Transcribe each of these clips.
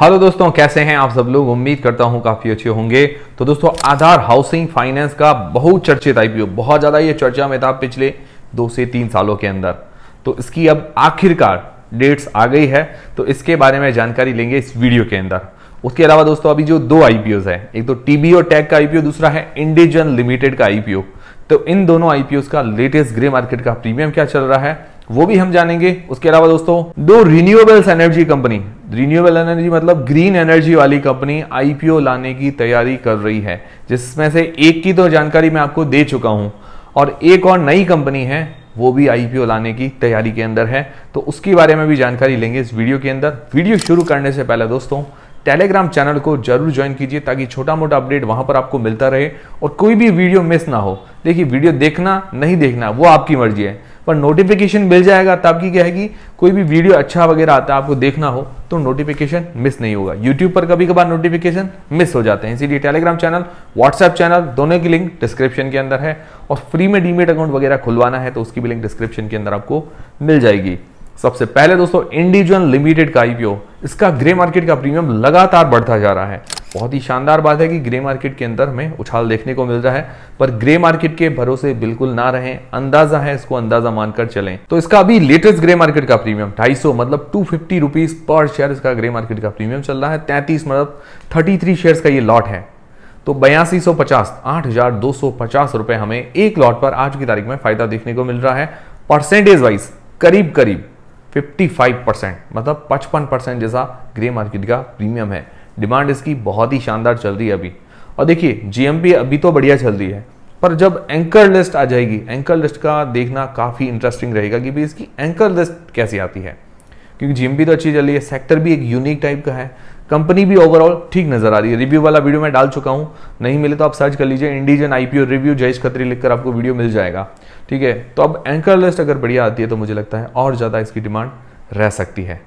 hello दोस्तों कैसे हैं आप सब लोग उम्मीद करता हूं काफी अच्छे होंगे तो दोस्तों आधार हाउसिंग फाइनेंस का बहुत चर्चित आईपीओ बहुत ज्यादा ये चर्चा में था पिछले दो से तीन सालों के अंदर तो इसकी अब आखिरकार डेट्स आ गई है तो इसके बारे में जानकारी लेंगे इस वीडियो के अंदर उसके अलावा दोस्तों अभी जो दो आईपीओ है एक तो टीबीओ टैग का आईपीओ दूसरा है इंडिजन लिमिटेड का आईपीओ तो इन दोनों आईपीओ का लेटेस्ट ग्रे मार्केट का प्रीमियम क्या चल रहा है वो भी हम जानेंगे उसके अलावा दोस्तों दो renewables energy company renewable energy मतलब ग्रीन एनर्जी वाली कंपनी आईपीओ लाने की तैयारी कर रही है जिसमें से एक की तो जानकारी मैं आपको दे चुका हूं और एक और नई कंपनी है वो भी आईपीओ लाने की तैयारी के अंदर है तो उसके बारे में भी जानकारी लेंगे इस वीडियो के अंदर वीडियो शुरू करने से पहले दोस्तों टेलीग्राम चैनल को जरूर ज्वाइन कीजिए ताकि छोटा मोटा अपडेट वहां पर आपको मिलता रहे और कोई भी वीडियो मिस ना हो देखिए वीडियो देखना नहीं देखना वो आपकी मर्जी है पर नोटिफिकेशन मिल जाएगा तब की क्या है कि कोई भी वीडियो अच्छा वगैरह आता है आपको देखना हो तो नोटिफिकेशन मिस नहीं होगा यूट्यूब पर कभी कभार नोटिफिकेशन मिस हो जाते हैं इसीलिए टेलीग्राम चैनल व्हाट्सएप चैनल दोनों की लिंक डिस्क्रिप्शन के अंदर है और फ्री में डीमेट अकाउंट वगैरह खुलवाना है तो उसकी भी लिंक डिस्क्रिप्शन के अंदर आपको मिल जाएगी सबसे पहले दोस्तों इंडिविजुअल लिमिटेड का आईपीओ इसका ग्रे मार्केट का प्रीमियम लगातार बढ़ता जा रहा है बहुत ही शानदार बात है कि ग्रे मार्केट के अंदर हमें उछाल देखने को मिल रहा है पर ग्रे मार्केट के भरोसे बिल्कुल ना रहे अंदाजा है इसको अंदाजा मानकर चलें तो इसका अभी लेटेस्ट ग्रे मार्केट का प्रीमियम ढाई मतलब टू फिफ्टी पर शेयर इसका ग्रे मार्केट का प्रीमियम चल रहा है 33 मतलब थर्टी थ्री का ये लॉट है तो बयासी सौ पचास आठ हजार दो सौ पचास रुपए हमें एक लॉट पर आज की तारीख में फायदा देखने को मिल रहा है परसेंटेज वाइज करीब करीब 55 परसेंट मतलब 55 परसेंट जैसा ग्रे मार्केट का प्रीमियम है डिमांड इसकी बहुत ही शानदार चल रही है अभी और देखिए जीएमपी अभी तो बढ़िया चल रही है पर जब एंकर लिस्ट आ जाएगी एंकर लिस्ट का देखना काफ़ी इंटरेस्टिंग रहेगा कि भाई इसकी एंकर लिस्ट कैसी आती है क्योंकि जीएमपी तो अच्छी चल रही है सेक्टर भी एक यूनिक टाइप का है कंपनी भी ओवरऑल ठीक नजर आ रही है रिव्यू वाला वीडियो मैं डाल चुका हूं नहीं मिले तो आप सर्च कर लीजिए इंडिजन आईपीओ रिव्यू जयेश खत्री लिखकर आपको वीडियो मिल जाएगा ठीक है तो अब एंकर लिस्ट अगर बढ़िया आती है तो मुझे लगता है और ज़्यादा इसकी डिमांड रह सकती है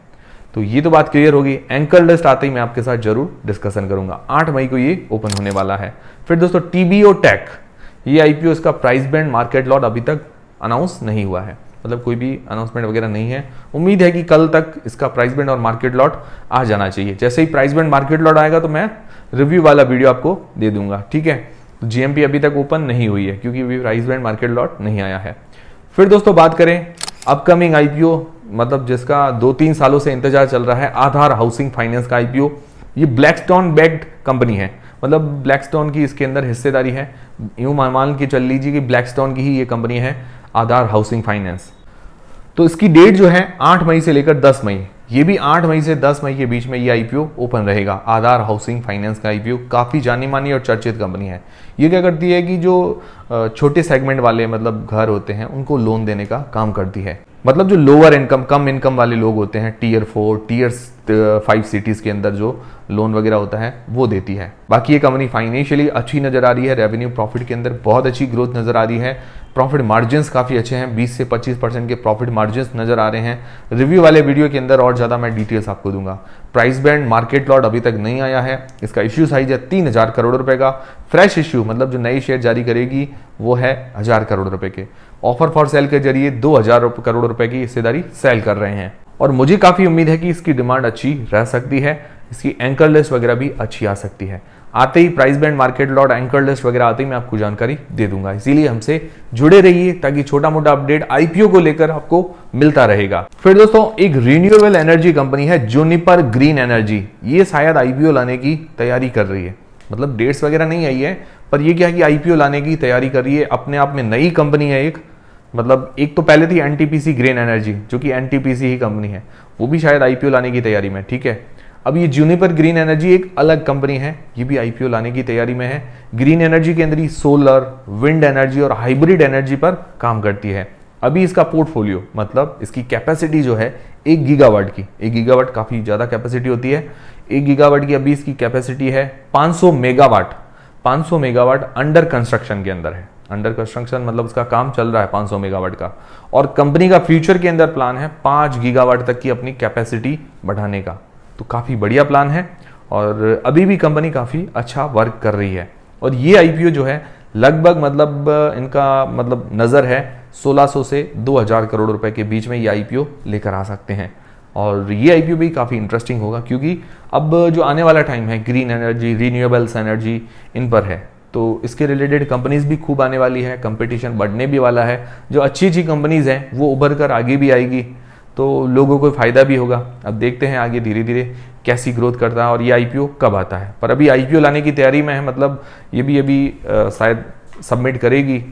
तो ये तो बात क्लियर होगी एंकर लिस्ट आते ही मैं आपके साथ जरूर डिस्कशन करूंगा आठ मई को ये ओपन होने वाला है फिर दोस्तों टीबीओ टेक ये आईपीओ इसका प्राइस बैंड मार्केट लॉट अभी तक अनाउंस नहीं हुआ है मतलब कोई भी अनाउंसमेंट वगैरह नहीं है उम्मीद है कि कल तक इसका प्राइस बैंड और मार्केट लॉट आ जाना चाहिए जैसे ही प्राइस बैंड मार्केट लॉट आएगा तो मैं रिव्यू वाला वीडियो आपको दे दूंगा ठीक है तो जीएमपी अभी तक ओपन नहीं हुई है क्योंकि अभी प्राइस बैंड मार्केट लॉट नहीं आया है फिर दोस्तों बात करें अपकमिंग आईपीओ मतलब जिसका दो तीन सालों से इंतजार चल रहा है आधार हाउसिंग फाइनेंस का आईपीओ ये ब्लैकस्टोन बैग्ड कंपनी है मतलब ब्लैकस्टोन की इसके अंदर हिस्सेदारी है यूं मान के चल लीजिए कि ब्लैकस्टोन की ही ये कंपनी है आधार हाउसिंग फाइनेंस तो इसकी डेट जो है आठ मई से लेकर दस मई ये भी आठ मई से दस मई के बीच में ये आईपीओ ओपन रहेगा आधार हाउसिंग फाइनेंस का आईपीओ काफ़ी जानी मानी और चर्चित कंपनी है ये क्या करती है कि जो छोटे सेगमेंट वाले मतलब घर होते हैं उनको लोन देने का काम करती है मतलब जो लोअर इनकम कम इनकम वाले लोग होते हैं tier four tier five cities के अंदर जो लोन वगैरह होता है वो देती है बाकी ये कंपनी फाइनेंशियली अच्छी नज़र आ रही है रेवेन्यू प्रॉफिट के अंदर बहुत अच्छी ग्रोथ नज़र आ रही है प्रॉफिट मार्जिन काफ़ी अच्छे हैं 20 से 25 परसेंट के प्रॉफिट मार्जिन नज़र आ रहे हैं रिव्यू वाले वीडियो के अंदर और ज़्यादा मैं डिटेल्स आपको दूंगा प्राइस बैंड मार्केट लॉट अभी तक नहीं आया है इसका इश्यू साइज है तीन हज़ार करोड़ रुपए का फ्रेश इश्यू मतलब जो नई शेयर जारी करेगी वो है हज़ार करोड़ रुपए के ऑफर फॉर सेल के जरिए दो हजार करोड़ रुपए की हिस्सेदारी सेल कर रहे हैं और मुझे काफ़ी उम्मीद है कि इसकी डिमांड अच्छी रह सकती है इसकी एंकर लिस्ट वगैरह भी अच्छी आ सकती है आते ही price band market lot anchor list वगैरह आते ही मैं आपको जानकारी दे दूंगा इसीलिए हमसे जुड़े रहिए ताकि छोटा मोटा अपडेट आईपीओ को लेकर आपको मिलता रहेगा फिर दोस्तों एक रिन्यूएबल एनर्जी कंपनी है जोनिपर ग्रीन एनर्जी ये शायद आईपीओ लाने की तैयारी कर रही है मतलब डेट्स वगैरह नहीं आई है पर ये क्या है कि आईपीओ लाने की तैयारी कर रही है अपने आप में नई कंपनी है एक मतलब एक तो पहले थी एनटीपीसी ग्रीन एनर्जी जो कि एनटीपीसी ही कंपनी है वो भी शायद आईपीओ लाने की तैयारी में ठीक है अब ये जूनिपर ग्रीन एनर्जी एक अलग कंपनी है ये भी आईपीओ लाने की तैयारी में है ग्रीन एनर्जी के अंदर ही सोलर विंड एनर्जी और हाइब्रिड एनर्जी पर काम करती है अभी इसका पोर्टफोलियो मतलब इसकी कैपेसिटी जो है एक गीगावाट की एक गीगावाट काफ़ी ज़्यादा कैपेसिटी होती है एक गीगावाट की अभी इसकी कैपेसिटी है 500 मेगावाट 500 मेगावाट अंडर कंस्ट्रक्शन के अंदर है अंडर कंस्ट्रक्शन मतलब उसका काम चल रहा है 500 मेगावाट का और कंपनी का फ्यूचर के अंदर प्लान है 5 गीगावाट तक की अपनी कैपेसिटी बढ़ाने का तो काफ़ी बढ़िया प्लान है और अभी भी कंपनी काफ़ी अच्छा वर्क कर रही है और ये आई जो है लगभग मतलब इनका मतलब नज़र है 1600 से 2000 करोड़ रुपए के बीच में ये आई लेकर आ सकते हैं और ये आई भी काफ़ी इंटरेस्टिंग होगा क्योंकि अब जो आने वाला टाइम है ग्रीन एनर्जी रीन्यूएबल्स एनर्जी इन पर है तो इसके रिलेटेड कंपनीज भी खूब आने वाली है कंपटीशन बढ़ने भी वाला है जो अच्छी अच्छी कंपनीज हैं वो उभर कर आगे भी आएगी तो लोगों को फ़ायदा भी होगा अब देखते हैं आगे धीरे धीरे कैसी ग्रोथ करता है और ये आई कब आता है पर अभी आई लाने की तैयारी में है मतलब ये भी अभी शायद सबमिट करेगी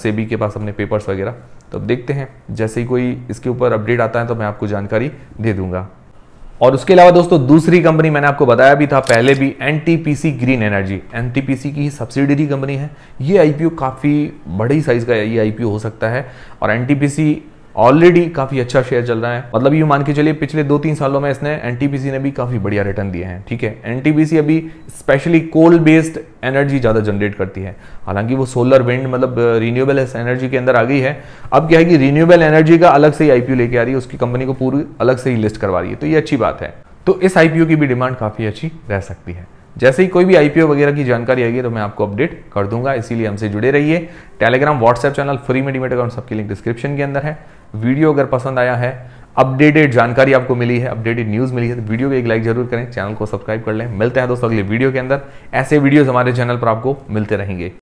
सेबी के पास अपने पेपर्स वगैरह तो अब देखते हैं जैसे ही कोई इसके ऊपर अपडेट आता है तो मैं आपको जानकारी दे दूंगा और उसके अलावा दोस्तों दूसरी कंपनी मैंने आपको बताया भी था पहले भी एन ग्रीन एनर्जी एनटीपीसी की ही सब्सिडरी कंपनी है ये आईपीओ काफ़ी बड़ी साइज़ का ये आईपीओ हो सकता है और एन ऑलरेडी काफी अच्छा शेयर चल रहा है मतलब ये मान के चलिए पिछले दो तीन सालों में इसने एनटीपीसी ने भी काफी बढ़िया रिटर्न दिए हैं ठीक है एनटीपीसी अभी स्पेशली कोल बेस्ड एनर्जी ज्यादा जनरेट करती है हालांकि वो सोलर विंड मतलब रिन्यूएबल एनर्जी के अंदर आ गई है अब क्या है कि रिन्यूएबल एनर्जी का अलग से ही आईपीओ लेके आ रही है उसकी कंपनी को पूरी अलग से ही लिस्ट करवा रही है तो ये अच्छी बात है तो इस आईपीओ की भी डिमांड काफी अच्छी रह सकती है जैसे ही कोई भी आईपीओ वगैरह की जानकारी आएगी तो मैं आपको अपडेट कर दूंगा इसीलिए हमसे जुड़े रहिए टेलीग्राम व्हाट्सएप चैनल फ्री में डिमेट अकाउंट सबके लिंक डिस्क्रिप्शन के अंदर है वीडियो अगर पसंद आया है अपडेटेड जानकारी आपको मिली है अपडेटेड न्यूज़ मिली है तो वीडियो को एक लाइक जरूर करें चैनल को सब्सक्राइब कर लें मिलते हैं दोस्तों अगले वीडियो के अंदर ऐसे वीडियोज़ हमारे चैनल पर आपको मिलते रहेंगे